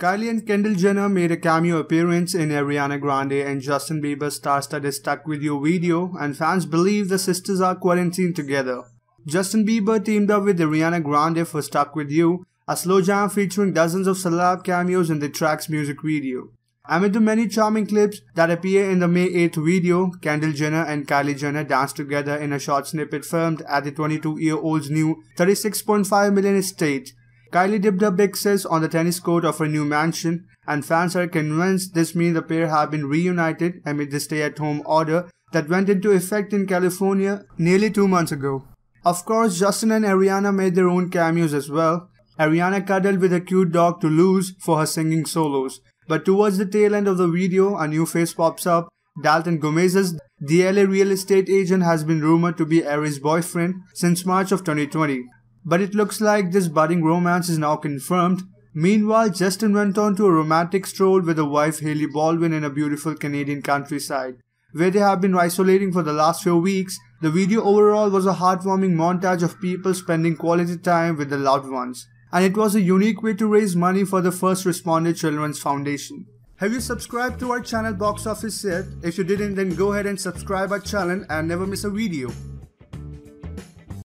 Kylie and Kendall Jenner made a cameo appearance in Ariana Grande and Justin Bieber's star-studded Stuck With You video and fans believe the sisters are quarantined together. Justin Bieber teamed up with Ariana Grande for Stuck With You, a slow jam featuring dozens of celeb cameos in the track's music video. Amid the many charming clips that appear in the May 8th video, Kendall Jenner and Kylie Jenner danced together in a short snippet filmed at the 22-year-old's new 36.5 million estate Kylie dipped her excels on the tennis court of her new mansion, and fans are convinced this means the pair have been reunited amid the stay at home order that went into effect in California nearly two months ago. Of course, Justin and Ariana made their own cameos as well. Ariana cuddled with her cute dog to lose for her singing solos, but towards the tail end of the video, a new face pops up. Dalton Gomez's DLA real estate agent has been rumored to be Ari's boyfriend since March of 2020 but it looks like this budding romance is now confirmed. Meanwhile, Justin went on to a romantic stroll with his wife Haley Baldwin in a beautiful Canadian countryside. Where they have been isolating for the last few weeks, the video overall was a heartwarming montage of people spending quality time with their loved ones. And it was a unique way to raise money for the First Responder Children's Foundation. Have you subscribed to our channel Box Office yet? If you didn't then go ahead and subscribe our channel and never miss a video.